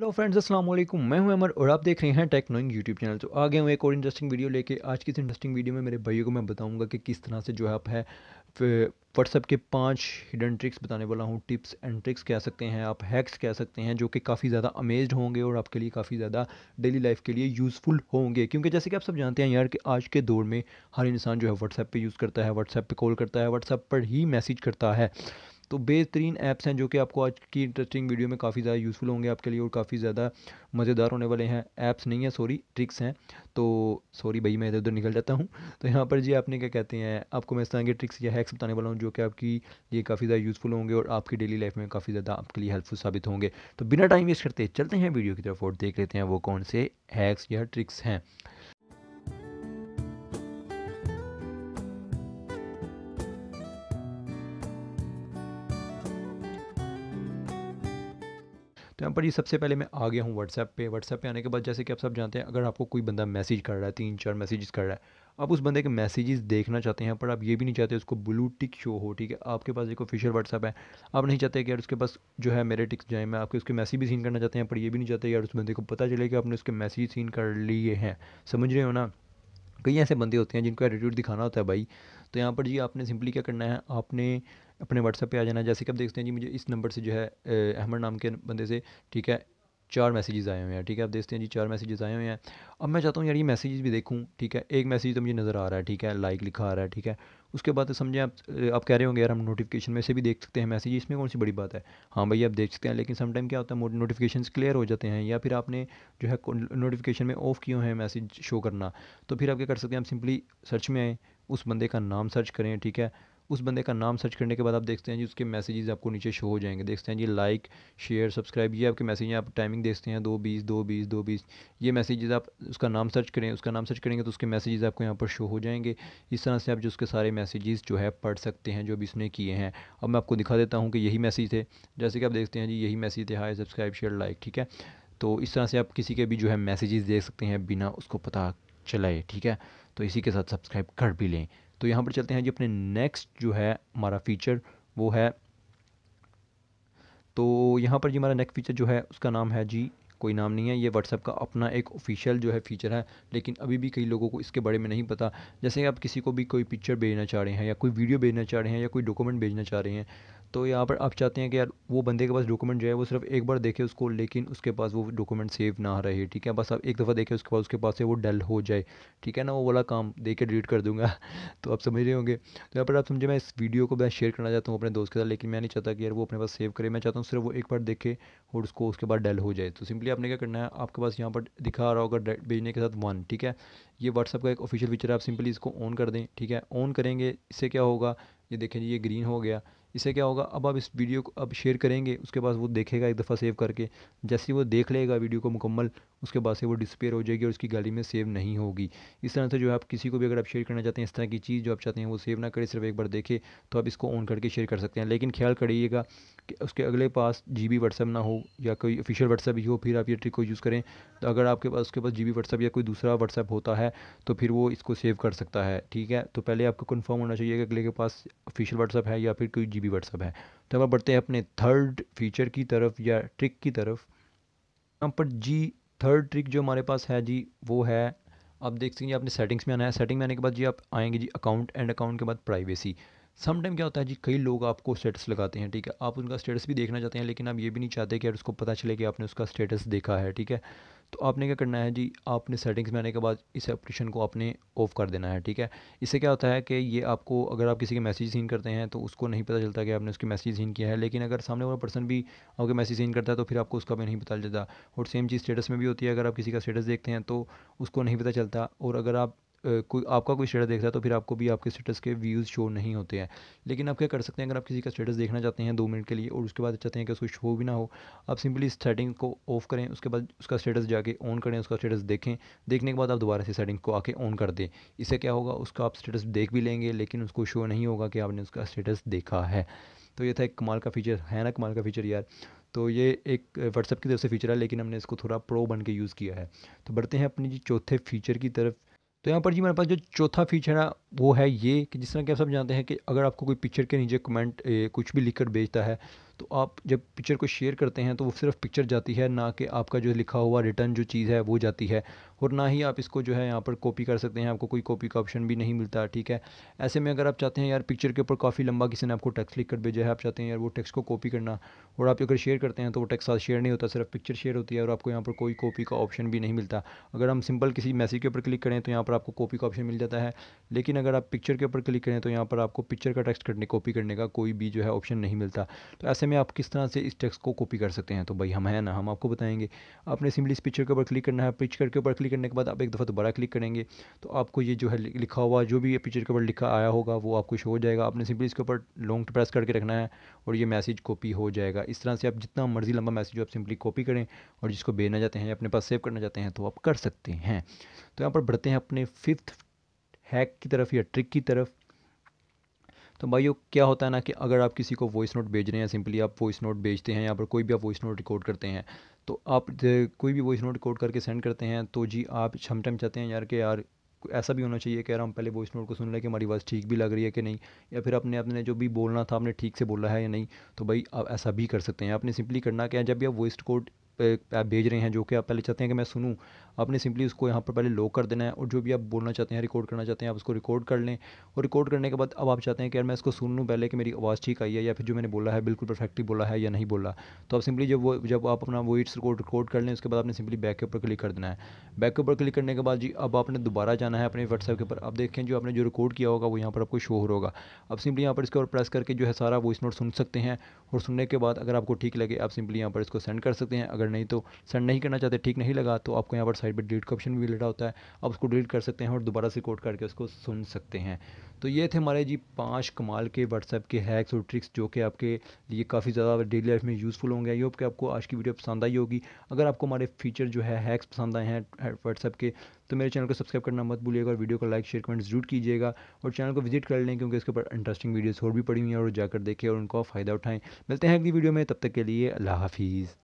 hello friends अस्सलाम वालेकुम मैं हूं अमर और आप देख रहे हैं टेक्नोइंग यूट्यूब चैनल तो आगे हूँ एक और इंटरेस्टिंग वीडियो लेके आज की इस इंटरेस्टिंग वीडियो में मेरे भाइयों को मैं बताऊंगा कि किस तरह से जो है आप है व्हाट्सअप के पांच हिडन ट्रिक्स बताने वाला हूँ टिप्स एंड ट्रिक्स कह सकते हैं आप हैक्स कह सकते हैं जो कि काफ़ी ज़्यादा अमेज्ड होंगे और आपके लिए काफ़ी ज़्यादा डेली लाइफ के लिए यूज़फुल होंगे क्योंकि जैसे कि आप सब जानते हैं यार कि आज के दौर में हर इंसान जो है व्हाट्सएप पर यूज़ करता है व्हाट्सएप पर कॉल करता है व्हाट्सएप पर ही मैसेज करता है तो बेहतरीन ऐप्स हैं जो कि आपको आज की इंटरेस्टिंग वीडियो में काफ़ी ज़्यादा यूज़फुल होंगे आपके लिए और काफ़ी ज़्यादा मज़ेदार होने वाले हैं ऐप्स नहीं हैं सॉरी ट्रिक्स हैं तो सॉरी भाई मैं इधर उधर निकल जाता हूँ तो यहाँ पर जी आपने क्या कहते हैं आपको मैं इस तरह के ट्रिक्स या हैक्स बताने वाला हूँ जो कि आपकी लिए काफ़ी ज़्यादा यूज़फुल होंगे और आपकी डेली लाइफ में काफ़ी ज़्यादा आपके लिए हेल्पफुल साबित होंगे तो बिना टाइम वेस्ट करते चलते हैं वीडियो की तरफ और देख लेते हैं वो कौन से हैक्स या ट्रिक्स हैं तो यहाँ पर ये सबसे पहले मैं आ गया हूँ व्हाट्सएप पे व्हाट्सएप पे आने के बाद जैसे कि आप सब जानते हैं अगर आपको कोई बंदा मैसेज कर रहा है तीन चार मैसेज कर रहा है आप उस बंदे के मैसेजेस देखना चाहते हैं पर आप ये भी नहीं चाहते उसको ब्लू टिक शो हो ठीक है आपके पास एक ऑफिशियल व्हाट्सअप है आप नहीं चाहते कि यार उसके पास जो है मेरे टिक्स जाएँ मैं आपके उसके मैसेज भी सीन करना चाहते हैं पर ये भी नहीं चाहते यार उस बंदे को पता चले कि आपने उसके मैसेज सीन कर लिए हैं समझ रहे हो ना कई ऐसे बंदे होते हैं जिनको एटीट्यूड दिखाना होता है भाई तो यहाँ पर जी आपने सिंपली क्या करना है आपने अपने व्हाट्सएप पे आ जाना जैसे कि आप देखते हैं जी मुझे इस नंबर से जो है अहमद नाम के बंदे से ठीक है चार मैसेजेस आए हुए हैं ठीक है आप देखते हैं जी चार मैसेजेस आए हुए हैं अब मैं चाहता हूँ यार ये मैसेजेस भी देखूँ ठीक है एक मैसेज तो मुझे नज़र आ रहा है ठीक है लाइक लिखा आ रहा है ठीक है उसके बाद समझें आप आप कह रहे होंगे यार हम नोटिफिकेशन में से भी देख सकते हैं मैसेज इसमें कौन सी बड़ी बात है हाँ भाई आप देख सकते हैं लेकिन समटाइम क्या होता है नोटिफिकेशन क्लियर हो जाते हैं या फिर आपने जो है नोटिफिकेशन में ऑफ़ किए हैं मैसेज शो करना तो फिर आप क्या कर सकते हैं आप सिंपली सर्च में आएँ उस बंदे का नाम सर्च करें ठीक है उस बंदे का नाम सर्च करने के बाद आप देखते हैं जी उसके मैसेजेस आपको नीचे शो हो जाएंगे देखते हैं जी लाइक शेयर सब्सक्राइब ये आपके मैसेज आप टाइमिंग देखते हैं दो बीस दो बीस दो बीस ये मैसेजेस आप उसका नाम सर्च करें उसका नाम सर्च करेंगे तो उसके मैसेजेस आपको यहाँ पर शो हो जाएंगे इस तरह से आप जो उसके सारे मैसेजेस जो है पढ़ सकते हैं जो भी उसने किए हैं अब मैं आपको दिखा देता हूँ कि यही मैसेज थे जैसे कि आप देखते हैं जी यही मैसेज थे हाई सब्सक्राइब शेयर लाइक ठीक है तो इस तरह से आप किसी के भी जो है मैसेजेस देख सकते हैं बिना उसको पता चलाए ठीक है तो इसी के साथ सब्सक्राइब कर भी लें तो यहाँ पर चलते हैं जी अपने नेक्स्ट जो है हमारा फीचर वो है तो यहाँ पर जी हमारा नेक्स्ट फीचर जो है उसका नाम है जी कोई नाम नहीं है ये व्हाट्सअप का अपना एक ऑफिशियल जो है फ़ीचर है लेकिन अभी भी कई लोगों को इसके बारे में नहीं पता जैसे आप किसी को भी कोई पिक्चर भेजना चाह रहे हैं या कोई वीडियो भेजना चाह रहे हैं या कोई डॉक्यूमेंट भेजना चाह रहे हैं तो यहाँ पर आप चाहते हैं कि यार वो बंदे के पास डॉक्यूमेंट जो है वो सिर्फ एक बार देखे उसको लेकिन उसके पास वो डॉक्यूमेंट सेव ना रहे ठीक है बस आप एक दफ़ा देखे उसके बाद उसके पास से वो डल हो जाए ठीक है ना वो वाला काम दे के डिलीट कर दूंगा तो आप समझ रहे होंगे तो यहाँ पर आप समझे मैं इस वीडियो को मैं शेयर करना चाहता हूँ अपने दोस्त के साथ लेकिन मैं नहीं चाहता कि यार वो अपने पास सेव करे मैं चाहता हूँ सिर्फ वो एक बार देखे और उसको उसके बाद डल हो जाए तो सिंपली आपने क्या करना है आपके पास यहाँ पर दिखा रहा होगा भेजने के साथ वन ठीक है ये व्हाट्सअप का एक ऑफिशियल फीचर है आप सिंपली इसको ऑन कर दें ठीक है ऑन करेंगे इससे क्या होगा ये देखें जी ये ग्रीन हो गया इससे क्या होगा अब आप इस वीडियो को अब शेयर करेंगे उसके बाद वो देखेगा एक दफ़ा सेव करके जैसे ही वो देख लेगा वीडियो को मुकम्मल उसके बाद से वो डिस्पेयर हो जाएगी और उसकी गैलरी में सेव नहीं होगी इस तरह से जो है आप किसी को भी अगर आप शेयर करना चाहते हैं इस तरह की चीज़ जो आप चाहते हैं वो सेव ना करें सिर्फ एक बार देखें तो आप इसको ऑन करके शेयर कर सकते हैं लेकिन ख्याल करिएगा कि उसके अगले पास जी बी ना हो या कोई ऑफिशियल व्हाट्सअप ही हो फिर आप ये ट्रिक को यूज़ करें तो अगर आपके पास उसके पास जी बी या कोई दूसरा व्हाट्सअप होता है तो फिर वो इसको सेव कर सकता है ठीक है तो पहले आपको कन्फर्म होना चाहिए कि अगले के पास ऑफिशियल व्हाट्सअप है या फिर कोई जी भी व्हाट्सअप है तो अब बढ़ते हैं अपने थर्ड फीचर की तरफ या ट्रिक की तरफ यहाँ पर जी थर्ड ट्रिक जो हमारे पास है जी वो है आप देख सकते हैं आपने सेटिंग्स में आना है सेटिंग में आने के बाद जी आप आएंगे जी अकाउंट एंड अकाउंट के बाद प्राइवेसी समटाइम क्या होता है जी कई लोग आपको स्टेटस लगाते हैं ठीक है आप उनका स्टेटस भी देखना चाहते हैं लेकिन आप ये भी नहीं चाहते कि यार उसको पता चले कि आपने उसका स्टेटस देखा है ठीक है तो आपने क्या करना है जी आपने सेटिंग्स में आने के बाद इस एप्लीकेशन को आपने ऑफ़ कर देना है ठीक है इससे क्या होता है कि ये आपको अगर आप किसी के मैसेज सीन करते हैं तो उसको नहीं पता चलता कि आपने उसकी मैसेज सीन किया है लेकिन अगर सामने वाला पर्सन भी आपके मैसेज सीन करता है तो फिर आपको उसका भी नहीं पता चलता और सेम चीज़ स्टेटस में भी होती है अगर आप किसी का स्टेटस देखते हैं तो उसको नहीं पता चलता और अगर आप कोई आपका कोई स्टेटस देखता है तो फिर आपको भी आपके स्टेटस के व्यूज़ शो नहीं होते हैं लेकिन आप क्या कर सकते हैं अगर आप किसी का स्टेटस देखना चाहते हैं दो मिनट के लिए और उसके बाद चाहते हैं कि उसको शो भी ना हो आप सिंपली इस सेटिंग को ऑफ करें उसके बाद उसका स्टेटस जाके ऑन करें उसका स्टेटस देखें देखने के बाद आप दोबारा से सेटिंग को आके ऑन कर दें इससे क्या होगा उसका आप स्टेटस देख भी लेंगे लेकिन उसको शो नहीं होगा कि आपने उसका स्टेटस देखा है तो ये था एक कमाल का फीचर है ना कमाल का फीचर यार तो ये एक व्हाट्सअप की तरफ से फीचर है लेकिन हमने इसको थोड़ा प्रो बन के यूज़ किया है तो बढ़ते हैं अपनी जी चौथे फीचर की तरफ तो यहाँ पर जी मेरे पास जो चौथा फीचर है वो है ये कि जिस तरह कि आप सब जानते हैं कि अगर आपको कोई पिक्चर के नीचे कमेंट कुछ भी लिखकर भेजता है तो आप जब पिक्चर को शेयर करते हैं तो वो सिर्फ पिक्चर जाती है ना कि आपका जो लिखा हुआ रिटर्न जो चीज़ है वो जाती है और ना ही आप इसको जो है यहाँ पर कॉपी कर सकते हैं आपको कोई कॉपी का ऑप्शन भी नहीं मिलता ठीक है ऐसे में अगर आप चाहते हैं यार पिक्चर के ऊपर काफ़ी लंबा किसी ने आपको टैक्स लिख कर भेजा है आप चाहते हैं यार वो टैक्स को कॉपी करना और आप अगर शेयर करते हैं तो वो टैक्स साथ शेयर नहीं होता सिर्फ पिक्चर शेयर होती है और आपको यहाँ पर कोई कॉपी का ऑप्शन भी नहीं मिलता अगर हम सिंपल किसी मैसेज के ऊपर क्लिक करें तो यहाँ पर आपको कॉपी का ऑप्शन मिल जाता है लेकिन अगर आप पिक्चर के ऊपर क्लिक करें तो यहाँ पर आपको पिक्चर का टेक्स्ट करने कॉपी करने का कोई भी जो है ऑप्शन नहीं मिलता तो ऐसे में आप किस तरह से इस टेक्स्ट को कॉपी कर सकते हैं तो भाई हम हैं ना हम आपको बताएंगे आपने सिंपली इस पिक्चर के ऊपर क्लिक करना है पिक्चर के ऊपर क्लिक करने के बाद आप एक दफ़ा दोबारा क्लिक करेंगे तो आपको ये जो है लिखा हुआ जो भी पिक्चर के ऊपर लिखा आया होगा वो आपको शो हो जाएगा आपने सिंपली इसके ऊपर लॉन्ग प्रेस करके रखना है और ये मैसेज कॉपी हो जाएगा इस तरह से आप जितना मर्जी लंबा मैसेज आप सिंपली कॉपी करें और जिसको भेजना चाहते हैं अपने पास सेव करना चाहते हैं तो आप कर सकते हैं तो यहाँ पर बढ़ते हैं अपने फिफ्थ हैक की तरफ या ट्रिक की तरफ तो भाइयों क्या होता है ना कि अगर आप किसी को वॉइस नोट भेज रहे हैं सिंपली आप वॉइस नोट भेजते हैं यहाँ पर कोई भी आप वॉइस नोट रिकॉर्ड करते हैं तो आप कोई भी वॉइस नोट रिकॉर्ड करके सेंड करते हैं तो जी आप छम टाइम चाहते हैं यार कि यार ऐसा भी होना चाहिए कह रहा हम पहले वॉइस नोट को सुन लें कि हमारी आवाज़ ठीक भी लग रही है कि नहीं या फिर आपने अपने जो भी बोलना था आपने ठीक से बोला है या नहीं तो भाई आप ऐसा भी कर सकते हैं आपने सिंपली करना क्या है जब भी आप वॉइस रिकॉर्ड आप भेज रहे हैं जो कि आप पहले चाहते हैं कि मैं सुनूं आपने सिंपली उसको यहाँ पर पहले लो कर देना है और जो भी आप बोलना चाहते हैं रिकॉर्ड करना चाहते हैं आप उसको रिकॉर्ड कर लें और रिकॉर्ड करने के बाद अब आप चाहते हैं कि यार मैं इसको सुन लूँ पहले कि मेरी आवाज़ ठीक आई है या फिर जो मैंने बोला है बिल्कुल परफेक्टली बोला है या नहीं बोला तो आप सिंपली जब वो जब आप अपना वॉइस रिकॉर्ड रिकॉर्ड कर लें उसके बाद आपने सिंपली बैक के ऊपर क्लिक कर देना है बैक के ऊपर क्लिक करने के बाद जी अब आपने दोबारा जाना है अपने व्हाट्सएप के ऊपर अब देखें जो आपने जो रिकॉर्ड किया होगा वो यहाँ पर आपको शो हो होगा अब सिंपली यहाँ पर इसके ऊपर प्रेस करके जो है सारा वॉइस नोट सुन सकते हैं और सुनने के बाद अगर आपको ठीक लगे आप सिंपली यहाँ पर इसको सेंड कर सकते हैं अगर नहीं तो सेंड नहीं करना चाहते ठीक नहीं लगा तो आपको यहाँ पर साइड पर डिलीट का ऑप्शन भी लेटा रहा होता है आप उसको डिलीट कर सकते हैं और दोबारा से कोड करके उसको सुन सकते हैं तो ये थे हमारे जी पाँच कमाल के व्हाट्सएप के हैक्स और ट्रिक्स जो कि आपके लिए काफ़ी ज़्यादा डेली लाइफ में यूज़फुल होंगे आई होप कि आपको आज की वीडियो पसंद आई होगी अगर आपको हमारे फीचर जो है हैक्स पसंद आए हैं व्हाट्सएप के तो मेरे चैनल को सब्सक्राइब करना मत भूलिएगा और वीडियो को लाइक शेयर कमेंट जरूर कीजिएगा और चैनल को विजिट कर लें क्योंकि इसके ऊपर इंटरेस्टिंग वीडियोज़ और भी पड़ी हुई हैं और जाकर देखें और उनका फ़ायदा उठाएँ मिलते हैं अगली वीडियो में तब तक के लिए अल्लाह हाफिज़